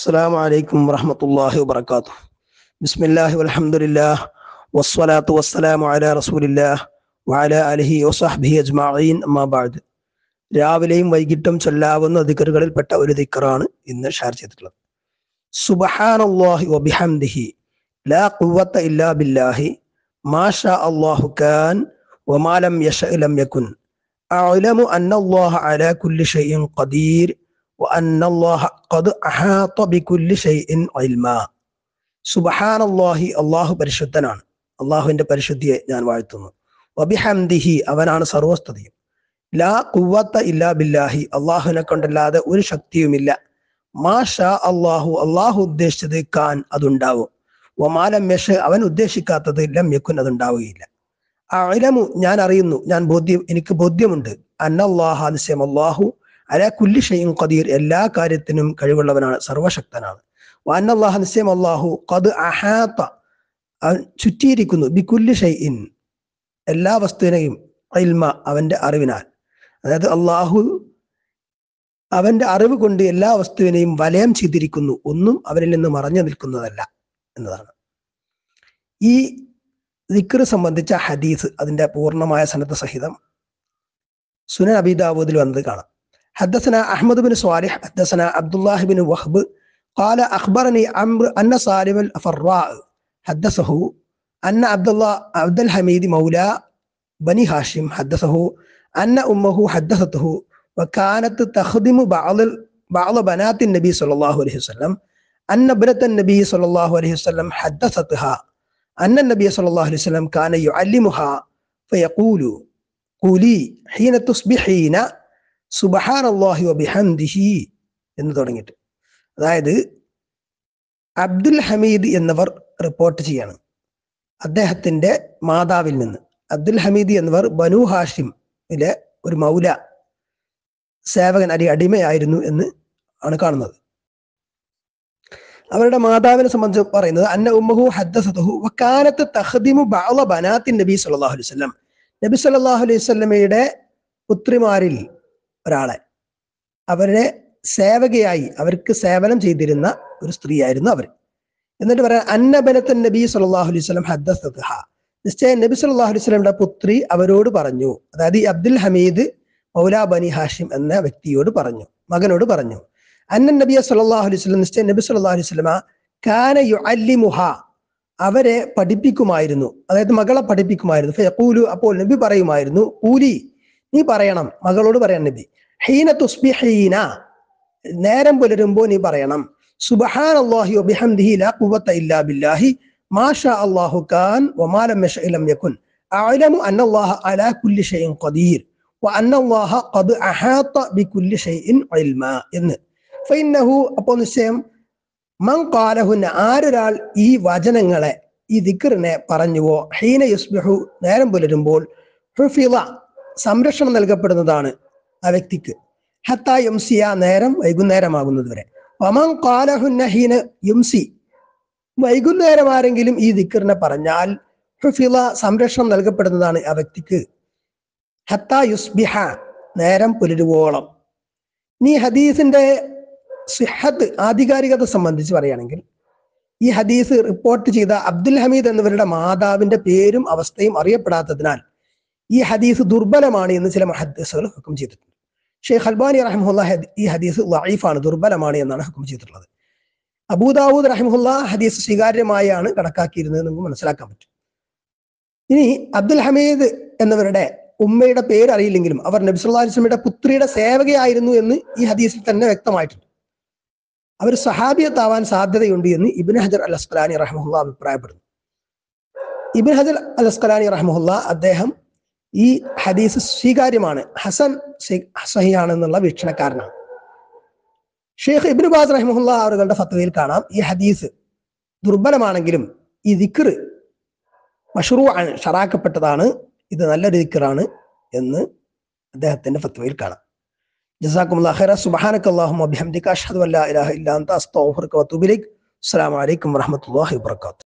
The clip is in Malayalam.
السلام عليكم ورحمة الله وبركاته بسم الله والحمد لله والصلاة والسلام على رسول الله وعلى آله وصحبه أجمعين أما بعد രാവിലെയും വൈകിട്ടും ചൊല്ലാവുന്ന ദിക്കറുകളിൽപ്പെട്ട ഒരു ദിക്കറാണ് ഇന്ന് ഷെയർ ചെയ്തിട്ടുള്ളത് സുബഹാനല്ലാഹി വബിഹംദിഹി ലാ ഖുവത്ത ഇല്ലാ ബില്ലാഹി മാഷാ അല്ലാഹു കാൻ വമാലം യശ ലം യകുൻ അഅലമു അന്ന അല്ലാഹ അലാ കുല്ലി ഷൈഇൻ ഖദീർ അള്ളാഹു പരിശുദ്ധനാണ് അള്ളാഹുവിന്റെ പരിശുദ്ധിയെ ഞാൻ വാഴ്ത്തുന്നു വബിഹംദിഹി അവനാണ് സർവസ്തുതിയും ലാ കുവത്ത ഇല്ലാ ബില്ലാഹി അള്ളാഹുവിനെ കൊണ്ടല്ലാതെ ഒരു ശക്തിയുമില്ല മാഷാ അള്ളാഹു അള്ളാഹു ഉദ്ദേശിച്ചത് കാൻ അതുണ്ടാവും ഒമാലം മെഷ് അവൻ ഉദ്ദേശിക്കാത്തത് ലം യക്കുൻ അതുണ്ടാവുകയില്ല അലമു ഞാൻ അറിയുന്നു ഞാൻ ബോധ്യം എനിക്ക് ബോധ്യമുണ്ട് അന്നല്ലാഹ നിശ്ചയം അള്ളാഹു അല കുല്ലി ഷെയ്യും ഖദീർ എല്ലാ കാര്യത്തിനും കഴിവുള്ളവനാണ് സർവശക്തനാണ് വാന്നല്ലാഹ് നിശ്ചയം അള്ളാഹു ഖദ് അഹാത്ത ചുറ്റിയിരിക്കുന്നു ബി കുല്ലി ഷെയ്ഇൻ എല്ലാ വസ്തുവിനെയും ഇൽമ അവന്റെ അറിവിനാൽ അതായത് അള്ളാഹു അവന്റെ അറിവ് കൊണ്ട് എല്ലാ വസ്തുവിനെയും വലയം ചെയ്തിരിക്കുന്നു ഒന്നും അവനിൽ നിന്ന് മറഞ്ഞു നിൽക്കുന്നതല്ല എന്നതാണ് ഈ ദിക്ർ സംബന്ധിച്ച ഹദീസ് അതിന്റെ പൂർണ്ണമായ സന്നദ്ധ സഹിതം സുനൻ അബിദാവൂദിൽ വന്നത് കാണാം حدثنا أحمد بن صالح حدثنا عبد الله بن وهب قال أخبرني عمرو أن صالح الأفراء حدثه أن عبد الله عبد الحميد مولى بني هاشم حدثه أن أمه حدثته وكانت تخدم بعض بعض بنات النبي صلى الله عليه وسلم أن ابنة النبي صلى الله عليه وسلم حدثتها أن النبي صلى الله عليه وسلم كان يعلمها فيقول قولي حين تصبحين സുബഹാൻ അള്ളാഹി എന്ന് തുടങ്ങിയിട്ട് അതായത് അബ്ദുൽ ഹമീദ് എന്നവർ റിപ്പോർട്ട് ചെയ്യാണ് അദ്ദേഹത്തിൻ്റെ മാതാവിൽ നിന്ന് അബ്ദുൽ ഹമീദ് എന്നിവർ ബനു ഹാഷിമിലെ ഒരു മൗല സേവകൻ അരി അടിമയായിരുന്നു എന്ന് ആണ് കാണുന്നത് അവരുടെ മാതാവിനെ സംബന്ധിച്ച് പറയുന്നത് അന്ന ഉമ്മഹു ഹദ്ദസതഹു വക്കാലത്ത് തഹദിമു ബാല ബനാത്തിൻ നബി സല്ലാഹു അലൈഹി നബി സല്ലാഹു അലൈഹി പുത്രിമാരിൽ ഒരാളെ അവരെ സേവകയായി അവർക്ക് സേവനം ചെയ്തിരുന്ന ഒരു സ്ത്രീയായിരുന്നു അവർ എന്നിട്ട് പറയാൻ അന്നബനത്തൻ നബി സല്ലാഹു അലൈഹി സ്വലം നിശ്ചയം നബി സല്ലാഹു അലൈഹി പുത്രി അവരോട് പറഞ്ഞു അതായത് ഈ അബ്ദുൽ ഹമീദ് മൗലാ ബനി ഹാഷിം എന്ന വ്യക്തിയോട് പറഞ്ഞു മകനോട് പറഞ്ഞു അന്നൻ നബിയ സല്ലാഹു അലൈഹി നിശ്ചയം നബി സല്ലാഹു അലൈഹി സ്വലമ കാന യു അവരെ പഠിപ്പിക്കുമായിരുന്നു അതായത് മകളെ പഠിപ്പിക്കുമായിരുന്നു ഫയഖൂലു അപ്പോൾ നബി പറയുമായിരുന്നു കൂലി നീ പറയണം മകളോട് പറയണം നബി ഹീന തുസ്ബിഹീന നേരം പുലരുമ്പോൾ നീ പറയണം സുബഹാൻ അള്ളാഹി ഒബിഹംദിഹി ലാ കുവത്ത ഇല്ലാ ബില്ലാഹി മാഷാ അല്ലാഹു ഖാൻ ഒമാലം മെഷ ഇലം യക്കുൻ أعلم أن الله على كل شيء قدير وأن الله قد അഹാത ബികുല്ലി شيء علما എന്ന് ഫഇന്നഹു അപ്പോൾ നിശ്ചയം മൻ കാലഹുന്ന ആരൊരാൾ ഈ വചനങ്ങളെ ഈ ദിക്കറിനെ പറഞ്ഞുവോ ഹീന യുസ്ബിഹു നേരം പുലരുമ്പോൾ ഹുഫിള സംരക്ഷണം നൽകപ്പെടുന്നതാണ് ആ വ്യക്തിക്ക് ഹത്ത യുംസി ആ നേരം വൈകുന്നേരമാകുന്നത് വരെ വമം കാലഹുന്നഹീന യുംസി വൈകുന്നേരം ആരെങ്കിലും ഈ ദിക്കറിനെ പറഞ്ഞാൽ ഹുഫില സംരക്ഷണം നൽകപ്പെടുന്നതാണ് ആ വ്യക്തിക്ക് ഹത്ത യുസ്ബിഹ നേരം പുലരുവോളം നീ ഹദീസിന്റെ സിഹത്ത് ആധികാരികത സംബന്ധിച്ച് പറയുകയാണെങ്കിൽ ഈ ഹദീസ് റിപ്പോർട്ട് ചെയ്ത അബ്ദുൽ ഹമീദ് എന്നിവരുടെ മാതാവിന്റെ പേരും അവസ്ഥയും അറിയപ്പെടാത്തതിനാൽ ഈ ഹദീസ് ദുർബലമാണ് എന്ന് ചില മഹദ്സുകൾ ഹുക്കം ചെയ്തിട്ടുണ്ട് ഷെയ്ഖ് അൽബാനി റഹ്മുല്ല ഈ ഹദീസ് വായിഫാണ് ദുർബലമാണ് എന്നാണ് ഹുക്കം ചെയ്തിട്ടുള്ളത് അബൂദാവൂദ് റഹിമുല്ല ഹദീസ് സ്വീകാര്യമായാണ് കണക്കാക്കിയിരുന്നത് നമുക്ക് മനസ്സിലാക്കാൻ പറ്റും ഇനി അബ്ദുൽ ഹമീദ് എന്നവരുടെ ഉമ്മയുടെ പേര് അറിയില്ലെങ്കിലും അവർ നബ്സുല്ലാ അലിസ്ലമിയുടെ പുത്രിയുടെ സേവകയായിരുന്നു എന്ന് ഈ ഹദീസിൽ തന്നെ വ്യക്തമായിട്ടുണ്ട് അവർ സഹാബിയത്താവാൻ സാധ്യതയുണ്ട് എന്ന് ഇബിൻ ഹജർ അൽ അസ്കലാനി റഹ്മുല്ല അഭിപ്രായപ്പെടുന്നു ഇബിൻ ഹജർ അൽ അസ്കലാനി റഹ്മുല്ല അദ്ദേഹം ഈ ഹദീസ് സ്വീകാര്യമാണ് ഹസൻ സഹിയാണെന്നുള്ള വീക്ഷണക്കാരനാണ് ഷെയ്ഖ് ഇബിൻ ബാസ് റഹ്മുല്ല അവരുടെ ഫത്വയിൽ കാണാം ഈ ഹദീസ് ദുർബലമാണെങ്കിലും ഈ ദിക്കർ മഷറൂ ആണ് ഷറാക്കപ്പെട്ടതാണ് ഇത് നല്ലൊരു ദിക്കറാണ് എന്ന് അദ്ദേഹത്തിന്റെ ഫത്വയിൽ കാണാം ജസാക്കുമുള്ള ഖൈറ സുബ്ഹാനക അല്ലാഹുമ്മ ബിഹംദിക അഷ്ഹദു അല്ലാ ഇലാഹ അൻത അസ്തഗ്ഫിറുക അസ്സലാമു അലൈക്കും